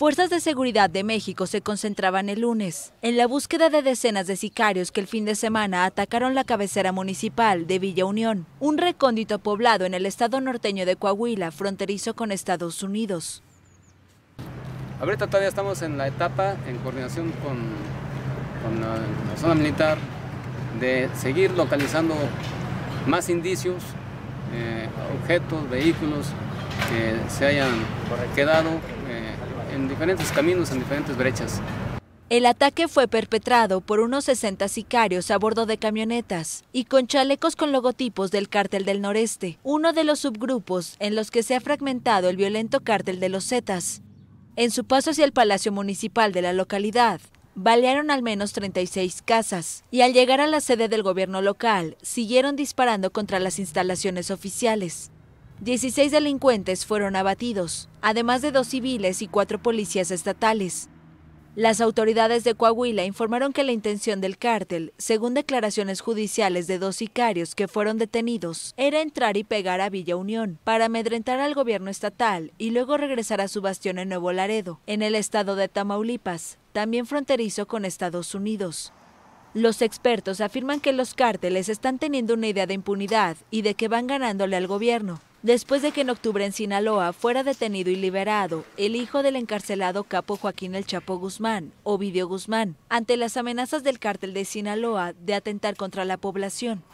fuerzas de seguridad de México se concentraban el lunes en la búsqueda de decenas de sicarios que el fin de semana atacaron la cabecera municipal de Villa Unión, un recóndito poblado en el estado norteño de Coahuila, fronterizo con Estados Unidos. Ahorita todavía estamos en la etapa, en coordinación con, la, zona militar, de seguir localizando más indicios, eh, objetos, vehículos que se hayan quedado eh, en diferentes caminos, en diferentes brechas. El ataque fue perpetrado por unos 60 sicarios a bordo de camionetas y con chalecos con logotipos del Cártel del Noreste, uno de los subgrupos en los que se ha fragmentado el violento Cártel de los Zetas. En su paso hacia el Palacio Municipal de la localidad, balearon al menos 36 casas y al llegar a la sede del gobierno local, siguieron disparando contra las instalaciones oficiales. 16 delincuentes fueron abatidos, además de dos civiles y cuatro policías estatales. Las autoridades de Coahuila informaron que la intención del cártel, según declaraciones judiciales de dos sicarios que fueron detenidos, era entrar y pegar a Villa Unión para amedrentar al gobierno estatal y luego regresar a su bastión en Nuevo Laredo, en el estado de Tamaulipas, también fronterizo con Estados Unidos. Los expertos afirman que los cárteles están teniendo una idea de impunidad y de que van ganándole al gobierno. Después de que en octubre en Sinaloa fuera detenido y liberado el hijo del encarcelado capo Joaquín El Chapo Guzmán, Ovidio Guzmán, ante las amenazas del cártel de Sinaloa de atentar contra la población.